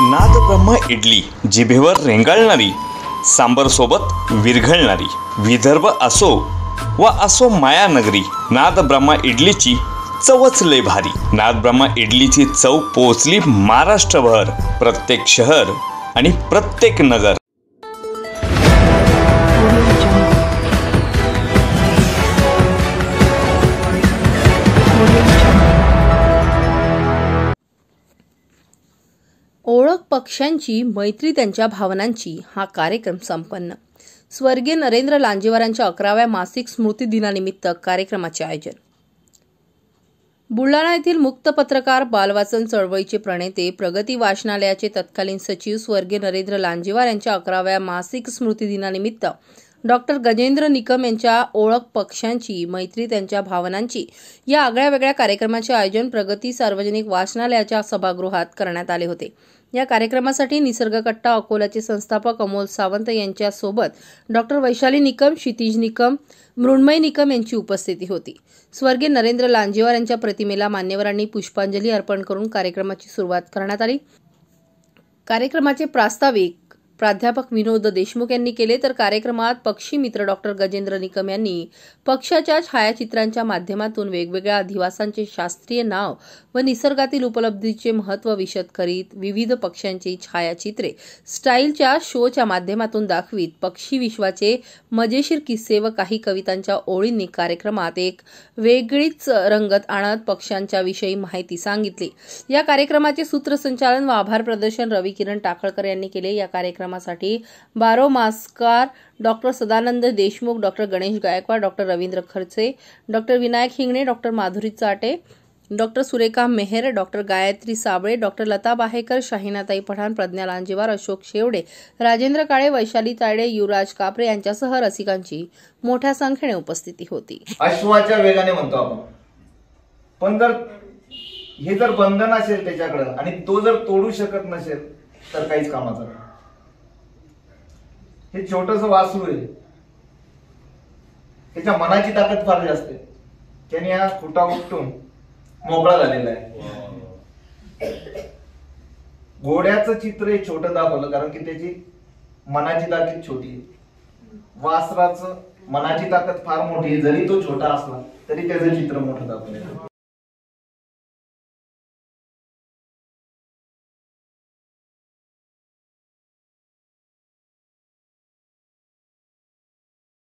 नाद ब्रह्मा इडली जिभेवर रेंगाळणारी सांबरसोबत विरघळणारी विदर्भ असो व असो मायानगरी ब्रह्मा इडलीची चवच लय भारी ब्रह्मा इडलीची चव पोचली महाराष्ट्रभर प्रत्येक शहर आणि प्रत्येक नगर पक्षांची मैत्री त्यांच्या भावनांची हा कार्यक्रम संपन्न स्वर्गीय नरेंद्र लांजेवारांच्या अकराव्या मासिक स्मृती दिनानिमित्त कार्यक्रमाचे आयोजन बुलढाणा येथील मुक्त पत्रकार बालवाचन चळवळीचे प्रणेते प्रगती वाचनालयाचे तत्कालीन सचिव स्वर्गीय नरेंद्र लांजेवार यांच्या अकराव्या मासिक स्मृती दिनानिमित्त डॉक्टर गजेंद्र निकम यांच्या ओळख पक्षांची मैत्री त्यांच्या भावनांची या आगळ्या वेगळ्या कार्यक्रमाचे आयोजन प्रगती सार्वजनिक वाचनालयाच्या सभागृहात करण्यात आले होते या कार्यक्रमासाठी निसर्गकट्टा अकोल्याचे संस्थापक अमोल सावंत यांच्यासोबत डॉक्टर वैशाली निकम क्षितिज निकम मृण्मय निकम यांची उपस्थिती होती स्वर्गीय नरेंद्र लांजेवार यांच्या प्रतिमेला मान्यवरांनी पुष्पांजली अर्पण करून कार्यक्रमाची सुरुवात करण्यात आली कार्यक्रमाचे प्रास्ताविक प्राध्यापक विनोद देशमुख यांनी केले तर कार्यक्रमात पक्षी मित्र डॉक्टर गजेंद्र निकम यांनी पक्षाच्या छायाचित्रांच्या माध्यमातून वेगवेगळ्या अधिवासांचे शास्त्रीय नाव व निसर्गातील उपलब्धीचे महत्त्व विशद करीत विविध पक्ष्यांची छायाचित्रे स्टाईलच्या शोच्या माध्यमातून दाखवीत पक्षी विश्वाचे मजेशीर किस्से व काही कवितांच्या ओळींनी कार्यक्रमात एक वेगळीच रंगत आणत पक्ष्यांच्या विषयी माहिती सांगितली या कार्यक्रमाचे सूत्रसंचालन व आभार प्रदर्शन रवी किरण टाकळकर यांनी केले या कार्यक्रम कार्यक्रमासाठी बारो मास्कार doctor Sadanand Deshmukh doctor Ganesh Gaikwad doctor Ravindra Kharche doctor Vinayak Hingane doctor Madhuri Chate doctor Surekha Mehar doctor Gayatri Sable doctor Lata Bahekar शाहिनाताई पठाण प्रज्ञा लांजेवार अशोक शेवडे राजेंद्र काळे वैशाली तायडे युवराज कापरे यांच्यासह रसिकांची मोठ्या संख्येने उपस्थिती होती अश्वाच्या वेगाने म्हणतो आपण पण जर हे जर बंधन असेल त्याच्याकडं आणि तो जर तोडू शकत नसेल तर काहीच कामाचा हे छोटस वासू आहे त्याच्या मनाची ताकद फार जास्त आहे त्याने या खुटा उठून मोकळा झालेला आहे घोड्याचं चित्र हे छोटं दाखवलं कारण की त्याची मनाची ताकद छोटी आहे वासराचं मनाची ताकद फार मोठी आहे जरी तो छोटा असला तरी त्याचं चित्र मोठं दाखवलं